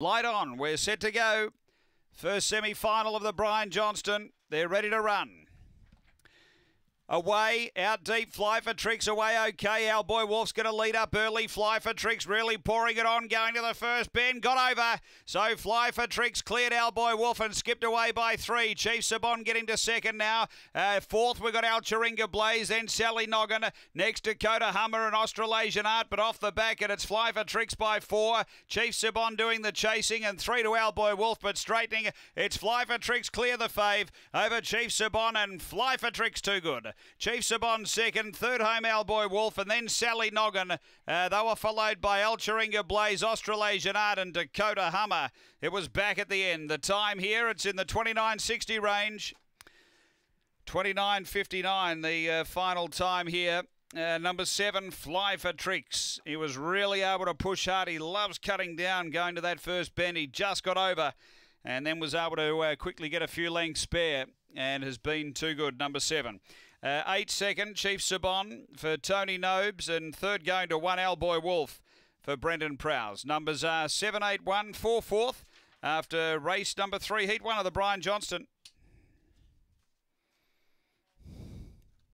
Light on, we're set to go. First semi final of the Brian Johnston. They're ready to run. Away, out deep, Fly for Tricks away, okay. Our boy Wolf's going to lead up early. Fly for Tricks really pouring it on, going to the first bend, got over. So Fly for Tricks cleared our boy Wolf and skipped away by three. Chief Sabon getting to second now. Uh, fourth, we got Al Chiringa Blaze, then Sally Noggin. Next, Dakota Hummer and Australasian Art, but off the back, and it's Fly for Tricks by four. Chief Sabon doing the chasing, and three to our boy Wolf, but straightening. It's Fly for Tricks clear the fave over Chief Sabon, and Fly for Tricks too good. Chiefs are on second. Third home Owlboy Wolf and then Sally Noggin. Uh, they were followed by Alcheringa Blaze, Australasian Art and Dakota Hummer. It was back at the end. The time here, it's in the 29.60 range. 29.59 the uh, final time here. Uh, number seven, Fly for Tricks. He was really able to push hard. He loves cutting down, going to that first bend. He just got over and then was able to uh, quickly get a few lengths spare and has been too good, number seven. Uh, eight second, Chief Sabon for Tony Nobes, and third going to one Alboy Wolf for Brendan Prowse. Numbers are seven, eight, one, four, fourth after race number three, heat one of the Brian Johnston.